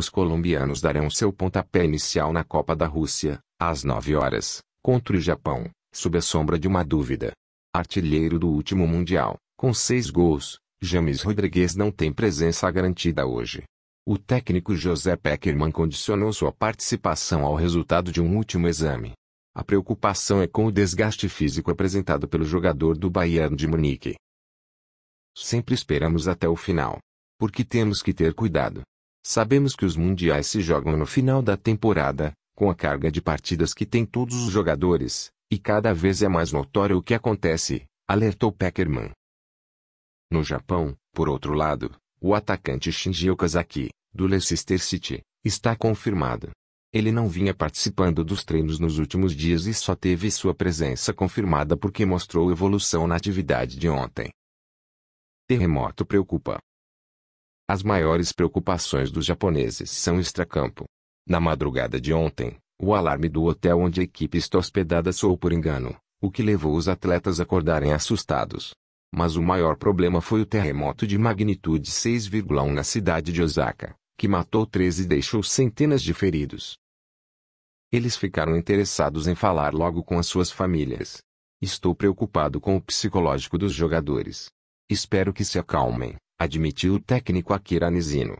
os colombianos darão seu pontapé inicial na Copa da Rússia, às 9 horas, contra o Japão, sob a sombra de uma dúvida. Artilheiro do último Mundial, com seis gols, James Rodrigues não tem presença garantida hoje. O técnico José Peckerman condicionou sua participação ao resultado de um último exame. A preocupação é com o desgaste físico apresentado pelo jogador do Bayern de Munique. Sempre esperamos até o final. Porque temos que ter cuidado. Sabemos que os mundiais se jogam no final da temporada, com a carga de partidas que tem todos os jogadores, e cada vez é mais notório o que acontece, alertou Peckerman. No Japão, por outro lado, o atacante Shinji Okazaki, do Leicester City, está confirmado. Ele não vinha participando dos treinos nos últimos dias e só teve sua presença confirmada porque mostrou evolução na atividade de ontem. Terremoto preocupa. As maiores preocupações dos japoneses são extracampo. Na madrugada de ontem, o alarme do hotel onde a equipe está hospedada soou por engano, o que levou os atletas a acordarem assustados. Mas o maior problema foi o terremoto de magnitude 6,1 na cidade de Osaka, que matou 13 e deixou centenas de feridos. Eles ficaram interessados em falar logo com as suas famílias. Estou preocupado com o psicológico dos jogadores. Espero que se acalmem, admitiu o técnico Akira Nizino.